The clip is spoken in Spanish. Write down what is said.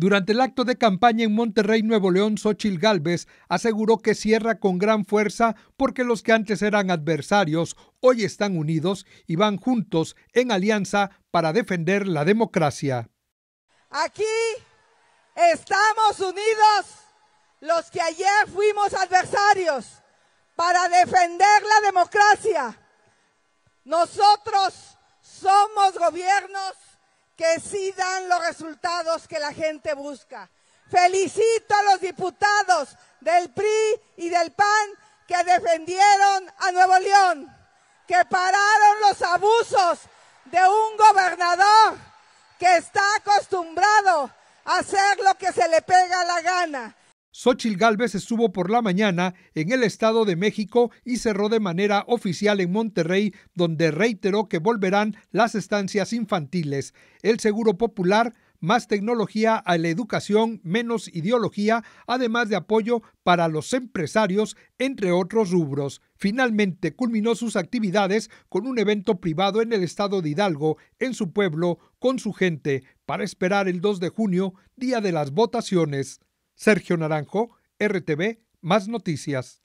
Durante el acto de campaña en Monterrey, Nuevo León, Xochil Gálvez aseguró que cierra con gran fuerza porque los que antes eran adversarios hoy están unidos y van juntos en alianza para defender la democracia. Aquí estamos unidos los que ayer fuimos adversarios para defender la democracia. Nosotros somos gobiernos que sí dan los resultados que la gente busca. Felicito a los diputados del PRI y del PAN que defendieron a Nuevo León, que pararon los abusos de un gobernador que está acostumbrado a hacer lo que se le pega la gana. Xochil Gálvez estuvo por la mañana en el Estado de México y cerró de manera oficial en Monterrey, donde reiteró que volverán las estancias infantiles, el seguro popular, más tecnología a la educación, menos ideología, además de apoyo para los empresarios, entre otros rubros. Finalmente culminó sus actividades con un evento privado en el estado de Hidalgo, en su pueblo, con su gente, para esperar el 2 de junio, día de las votaciones. Sergio Naranjo, RTV, más noticias.